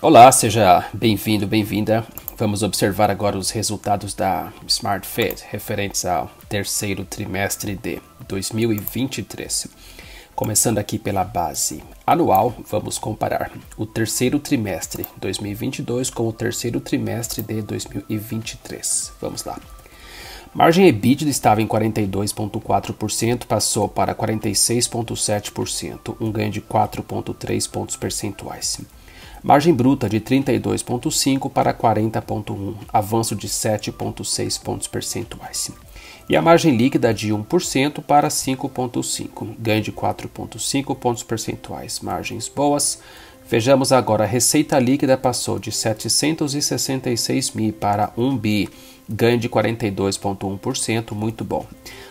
Olá, seja bem-vindo, bem-vinda. Vamos observar agora os resultados da Smart referentes ao terceiro trimestre de 2023. Começando aqui pela base anual, vamos comparar o terceiro trimestre 2022 com o terceiro trimestre de 2023. Vamos lá. Margem EBITDA estava em 42,4%, passou para 46,7%, um ganho de 4,3 pontos percentuais. Margem bruta de 32,5 para 40,1, avanço de 7,6 pontos percentuais. E a margem líquida de 1% para 5,5, ganho de 4,5 pontos percentuais. Margens boas. Vejamos agora, a receita líquida passou de 766 mil para 1 bi, ganho de 42,1%, muito bom.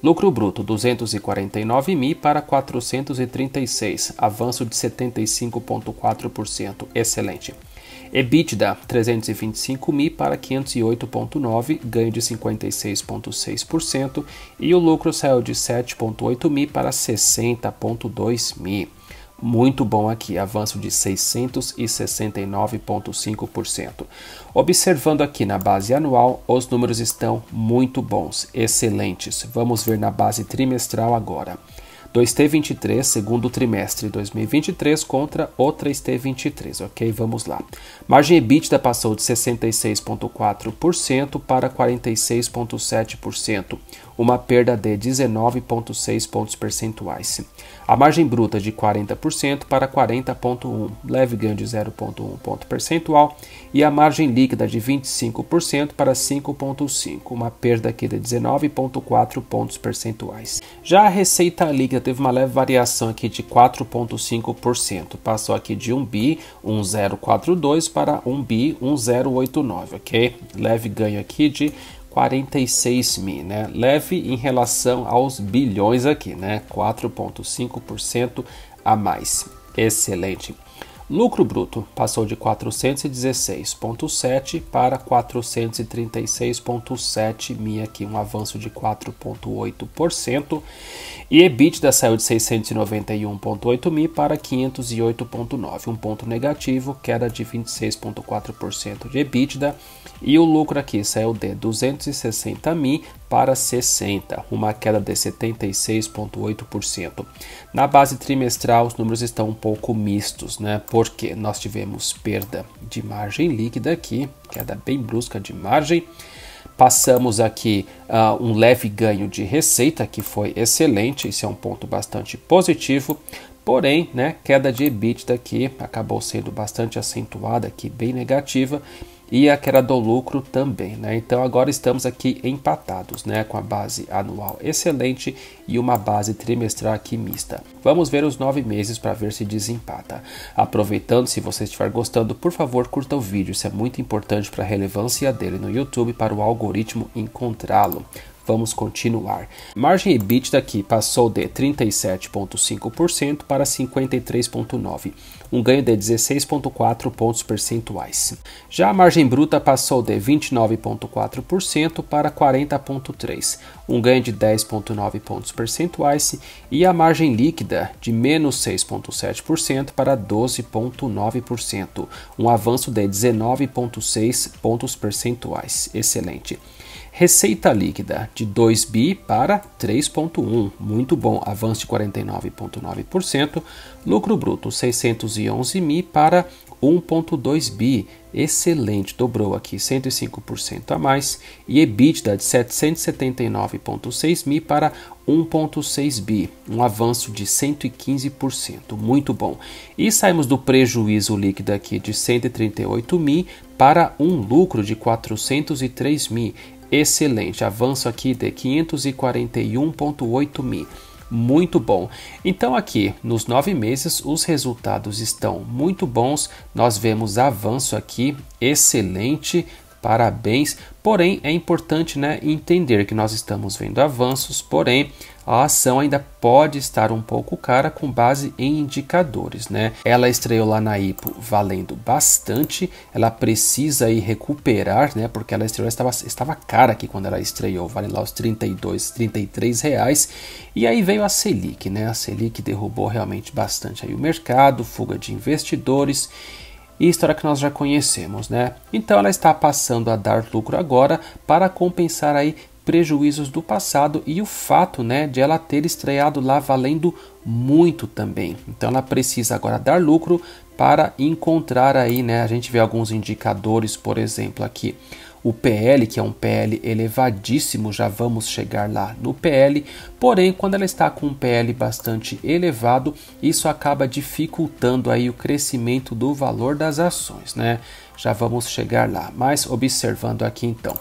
Lucro bruto 249 mil para 436, avanço de 75,4%, excelente. EBITDA 325 mil para 508,9, ganho de 56,6% e o lucro saiu de 7,8 mil para 60,2 mil muito bom aqui, avanço de 669,5%. Observando aqui na base anual, os números estão muito bons, excelentes. Vamos ver na base trimestral agora. 2T23, segundo trimestre 2023 contra o 3T23, ok? Vamos lá. Margem EBITDA passou de 66,4% para 46,7% uma perda de 19,6 pontos percentuais. A margem bruta de 40% para 40,1, leve ganho de 0,1 ponto percentual, e a margem líquida de 25% para 5,5, uma perda aqui de 19,4 pontos percentuais. Já a receita líquida teve uma leve variação aqui de 4,5%, passou aqui de 1 bi 1042 para 1 bi 1089, ok? Leve ganho aqui de 46 mil, né? Leve em relação aos bilhões aqui, né? 4,5% a mais. Excelente. Lucro bruto passou de 416,7 para 436,7 mil, aqui, um avanço de 4,8%. E EBITDA saiu de 691,8 mil para 508,9, um ponto negativo, queda de 26,4% de EBITDA. E o lucro aqui saiu de 260 mil para 60, uma queda de 76,8%. Na base trimestral, os números estão um pouco mistos, né? Porque nós tivemos perda de margem líquida aqui, queda bem brusca de margem. Passamos aqui uh, um leve ganho de receita, que foi excelente, isso é um ponto bastante positivo. Porém, né, queda de EBITDA aqui acabou sendo bastante acentuada, aqui bem negativa e a queda do lucro também, né? Então agora estamos aqui empatados, né, com a base anual excelente e uma base trimestral aqui mista. Vamos ver os nove meses para ver se desempata. Aproveitando, se você estiver gostando, por favor, curta o vídeo, isso é muito importante para a relevância dele no YouTube para o algoritmo encontrá-lo. Vamos continuar. Margem EBITDA aqui passou de 37,5% para 53,9%, um ganho de 16,4 pontos percentuais. Já a margem bruta passou de 29,4% para 40,3%, um ganho de 10,9 pontos percentuais, e a margem líquida de menos 6,7% para 12,9%, um avanço de 19,6 pontos percentuais. Excelente. Receita líquida de 2 bi para 3,1, muito bom, avanço de 49,9%. Lucro bruto 611 mil para 1,2 bi, excelente, dobrou aqui 105% a mais. E EBITDA de 779,6 mil para 1,6 bi, um avanço de 115%, muito bom. E saímos do prejuízo líquido aqui de 138 mil para um lucro de 403 mil Excelente, avanço aqui de 541,8 mil. Muito bom. Então, aqui nos nove meses, os resultados estão muito bons. Nós vemos avanço aqui, excelente, parabéns. Porém, é importante né, entender que nós estamos vendo avanços, porém, a ação ainda pode estar um pouco cara com base em indicadores. Né? Ela estreou lá na IPO valendo bastante, ela precisa ir recuperar, né, porque ela estreou, estava, estava cara aqui quando ela estreou, vale lá os 32, 33 reais. E aí veio a Selic, né? a Selic derrubou realmente bastante aí o mercado, fuga de investidores e história que nós já conhecemos, né? Então ela está passando a dar lucro agora para compensar aí prejuízos do passado e o fato, né, de ela ter estreado lá valendo muito também. Então ela precisa agora dar lucro para encontrar aí, né? A gente vê alguns indicadores, por exemplo, aqui o PL, que é um PL elevadíssimo, já vamos chegar lá no PL, porém, quando ela está com um PL bastante elevado, isso acaba dificultando aí o crescimento do valor das ações, né? Já vamos chegar lá, mas observando aqui então.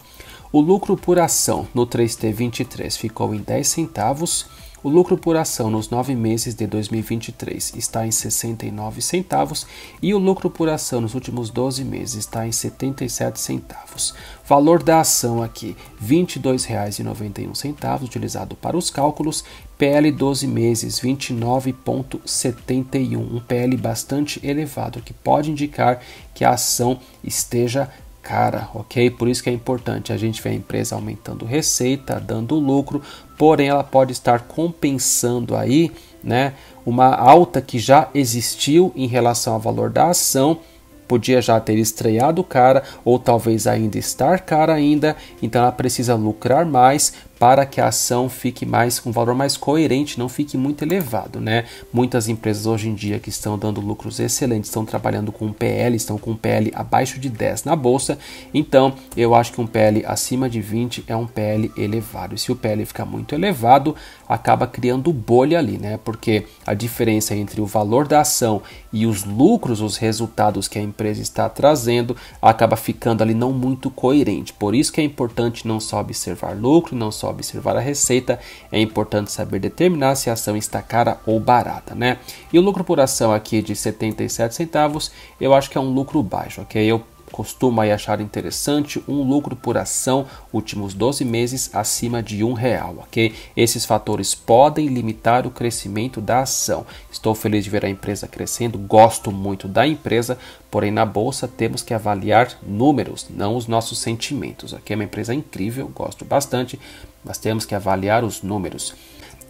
O lucro por ação no 3T23 ficou em 10 centavos, o lucro por ação nos nove meses de 2023 está em 69 centavos e o lucro por ação nos últimos 12 meses está em 77 centavos. Valor da ação aqui R$ 22,91 utilizado para os cálculos, PL 12 meses 29,71, um PL bastante elevado que pode indicar que a ação esteja cara, ok? Por isso que é importante a gente ver a empresa aumentando receita, dando lucro, porém ela pode estar compensando aí, né, uma alta que já existiu em relação ao valor da ação, podia já ter estreado cara ou talvez ainda estar cara ainda, então ela precisa lucrar mais para que a ação fique mais com valor mais coerente, não fique muito elevado, né? Muitas empresas hoje em dia que estão dando lucros excelentes estão trabalhando com PL, estão com PL abaixo de 10 na bolsa. Então, eu acho que um PL acima de 20 é um PL elevado. E se o PL ficar muito elevado, acaba criando bolha ali, né? Porque a diferença entre o valor da ação e os lucros, os resultados que a empresa está trazendo, acaba ficando ali não muito coerente. Por isso que é importante não só observar lucro, não só observar a receita, é importante saber determinar se a ação está cara ou barata, né? E o lucro por ação aqui de 77 centavos, eu acho que é um lucro baixo, ok? Eu costuma achar interessante um lucro por ação últimos 12 meses acima de um real, ok? Esses fatores podem limitar o crescimento da ação. Estou feliz de ver a empresa crescendo, gosto muito da empresa, porém na bolsa temos que avaliar números, não os nossos sentimentos. Aqui okay? é uma empresa incrível, gosto bastante, mas temos que avaliar os números.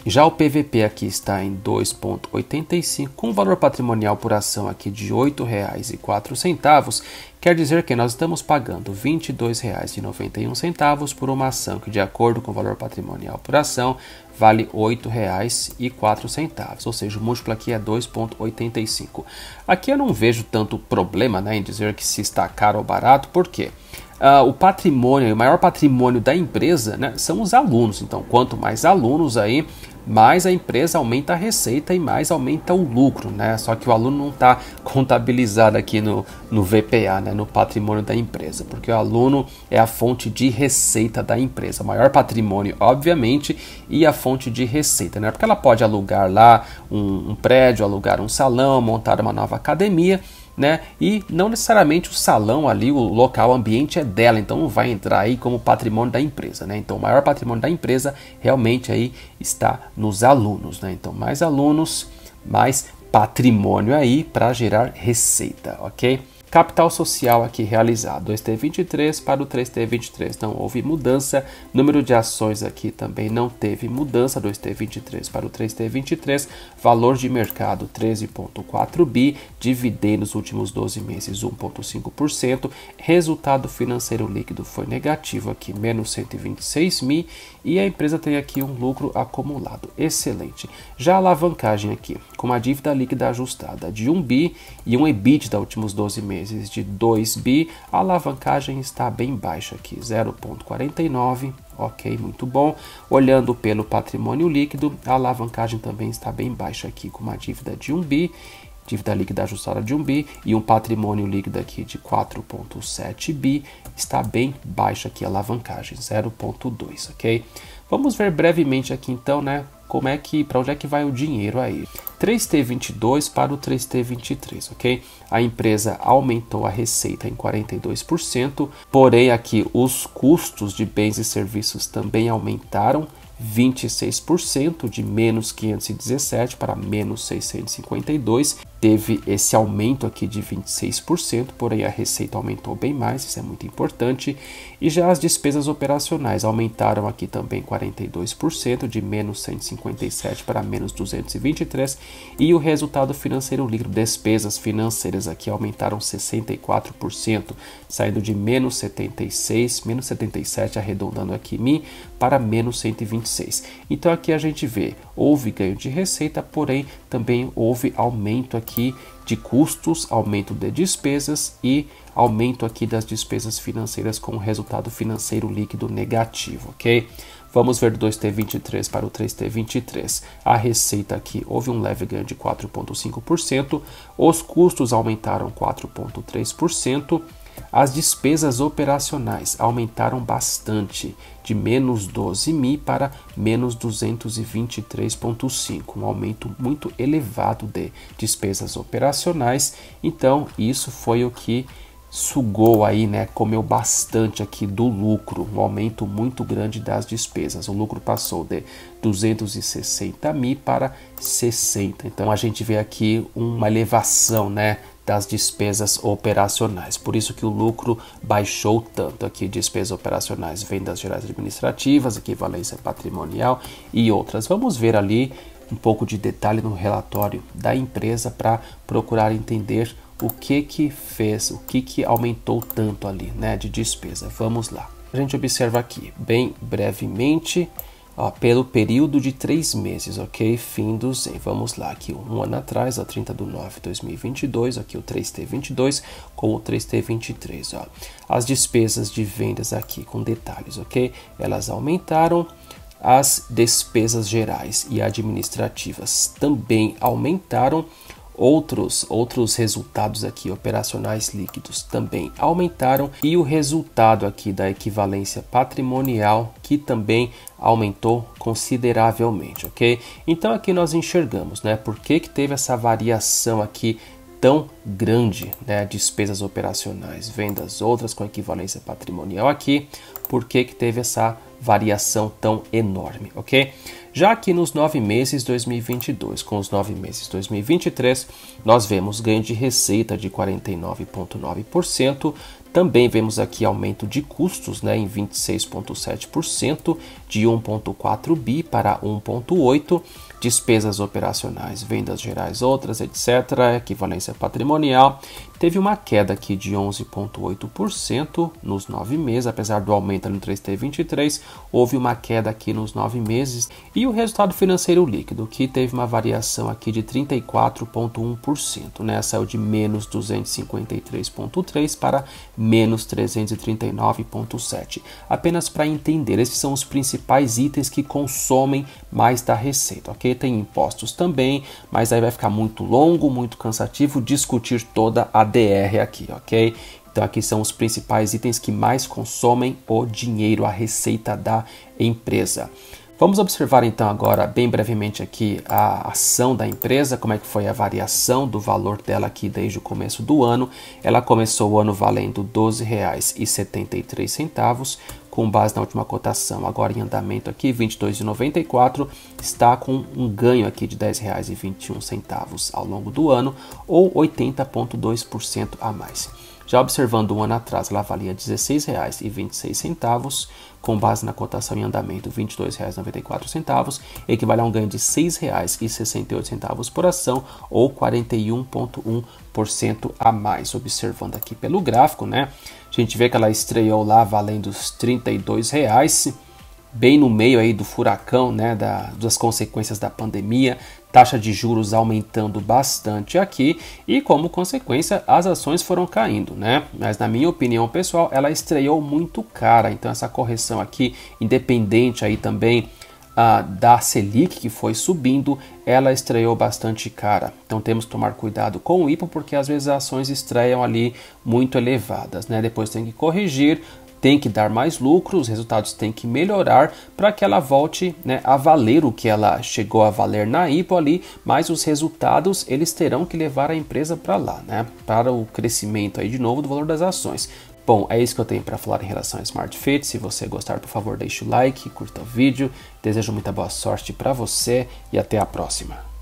Já o PVP aqui está em 2,85, com valor patrimonial por ação aqui de R$ 8,04, Quer dizer que nós estamos pagando R$ 22,91 por uma ação que, de acordo com o valor patrimonial por ação, vale R$ 8,04, ou seja, o múltiplo aqui é 2,85. Aqui eu não vejo tanto problema né, em dizer que se está caro ou barato, por quê? Uh, o patrimônio, o maior patrimônio da empresa né, são os alunos. Então, quanto mais alunos aí, mais a empresa aumenta a receita e mais aumenta o lucro, né? Só que o aluno não está contabilizado aqui no, no VPA, né? no patrimônio da empresa, porque o aluno é a fonte de receita da empresa. O maior patrimônio, obviamente, e a fonte de receita, né? Porque ela pode alugar lá um, um prédio, alugar um salão, montar uma nova academia né? E não necessariamente o salão ali, o local, o ambiente é dela, então não vai entrar aí como patrimônio da empresa, né? Então o maior patrimônio da empresa realmente aí está nos alunos, né? Então mais alunos, mais patrimônio aí para gerar receita, ok? Capital social aqui realizado, 2T23 para o 3T23, não houve mudança. Número de ações aqui também não teve mudança, 2T23 para o 3T23. Valor de mercado 13,4 bi, dividendos últimos 12 meses 1,5%. Resultado financeiro líquido foi negativo aqui, menos 126 mil. E a empresa tem aqui um lucro acumulado, excelente. Já a alavancagem aqui, com uma dívida líquida ajustada de 1 bi e um EBIT da últimos 12 meses meses de 2 bi, a alavancagem está bem baixa aqui, 0,49. Ok, muito bom. Olhando pelo patrimônio líquido, a alavancagem também está bem baixa aqui, com uma dívida de 1 bi dívida líquida ajustada de 1 bi e um patrimônio líquido aqui de 4,7 bi, está bem baixa aqui a alavancagem, 0,2, ok? Vamos ver brevemente aqui então, né, como é que para onde é que vai o dinheiro aí. 3T22 para o 3T23, ok? A empresa aumentou a receita em 42%, porém aqui os custos de bens e serviços também aumentaram 26% de menos 517 para menos 652 teve esse aumento aqui de 26%, porém a receita aumentou bem mais, isso é muito importante. E já as despesas operacionais aumentaram aqui também 42%, de menos 157 para menos 223, e o resultado financeiro líquido, despesas financeiras aqui aumentaram 64%, saindo de menos 76, menos 77, arredondando aqui mim, para menos 126. Então aqui a gente vê, houve ganho de receita, porém também houve aumento aqui aqui de custos, aumento de despesas e aumento aqui das despesas financeiras com resultado financeiro líquido negativo, ok? Vamos ver do 2T23 para o 3T23. A receita aqui houve um leve ganho de 4,5%, os custos aumentaram 4,3%, as despesas operacionais aumentaram bastante, de menos 12 mil para menos 223,5, um aumento muito elevado de despesas operacionais. Então, isso foi o que sugou aí, né, comeu bastante aqui do lucro, um aumento muito grande das despesas. O lucro passou de 260 mil para 60. Então a gente vê aqui uma elevação, né, das despesas operacionais. Por isso que o lucro baixou tanto aqui, despesas operacionais, vendas gerais administrativas, equivalência patrimonial e outras. Vamos ver ali um pouco de detalhe no relatório da empresa para procurar entender o que que fez, o que que aumentou tanto ali, né, de despesa. Vamos lá. A gente observa aqui, bem brevemente, ó, pelo período de três meses, ok? do em, vamos lá, aqui um ano atrás, a 30 de nove de 2022, aqui o 3T22 com o 3T23, ó. As despesas de vendas aqui com detalhes, ok? Elas aumentaram, as despesas gerais e administrativas também aumentaram, Outros, outros resultados aqui operacionais líquidos também aumentaram e o resultado aqui da equivalência patrimonial que também aumentou consideravelmente, ok? Então aqui nós enxergamos, né? Por que, que teve essa variação aqui tão grande, né? Despesas operacionais, vendas outras com equivalência patrimonial aqui, por que, que teve essa variação tão enorme, ok? Já que nos nove meses 2022 com os nove meses 2023, nós vemos ganho de receita de 49,9%, também vemos aqui aumento de custos né, em 26,7%, de 1,4 bi para 1,8 despesas operacionais, vendas gerais, outras, etc., equivalência patrimonial, teve uma queda aqui de 11,8% nos nove meses, apesar do aumento no 3T23, houve uma queda aqui nos nove meses, e o resultado financeiro líquido, que teve uma variação aqui de 34,1%, né? saiu de menos 253,3 para menos 339,7. Apenas para entender, esses são os principais itens que consomem mais da receita, ok? porque tem impostos também, mas aí vai ficar muito longo, muito cansativo discutir toda a DR aqui, ok? Então aqui são os principais itens que mais consomem o dinheiro, a receita da empresa. Vamos observar então agora bem brevemente aqui a ação da empresa, como é que foi a variação do valor dela aqui desde o começo do ano. Ela começou o ano valendo R$ 12,73, com base na última cotação, agora em andamento aqui, 22,94, está com um ganho aqui de R$ 10,21 ao longo do ano, ou 80,2% a mais. Já observando um ano atrás, ela valia R$ 16,26, com base na cotação em andamento R$ 22,94, equivale a um ganho de R$ 6,68 por ação ou 41,1% a mais. Observando aqui pelo gráfico, né? A gente vê que ela estreou lá valendo os R$ 32, bem no meio aí do furacão, né, da, das consequências da pandemia, taxa de juros aumentando bastante aqui e como consequência as ações foram caindo, né? Mas na minha opinião pessoal, ela estreou muito cara, então essa correção aqui, independente aí também ah, da Selic, que foi subindo, ela estreou bastante cara. Então temos que tomar cuidado com o IPO, porque às vezes as ações estreiam ali muito elevadas, né? Depois tem que corrigir, tem que dar mais lucro, os resultados têm que melhorar para que ela volte né, a valer o que ela chegou a valer na IPO ali, mas os resultados eles terão que levar a empresa para lá, né, para o crescimento aí de novo do valor das ações. Bom, é isso que eu tenho para falar em relação a Smart Fit. Se você gostar, por favor, deixe o like, curta o vídeo. Desejo muita boa sorte para você e até a próxima.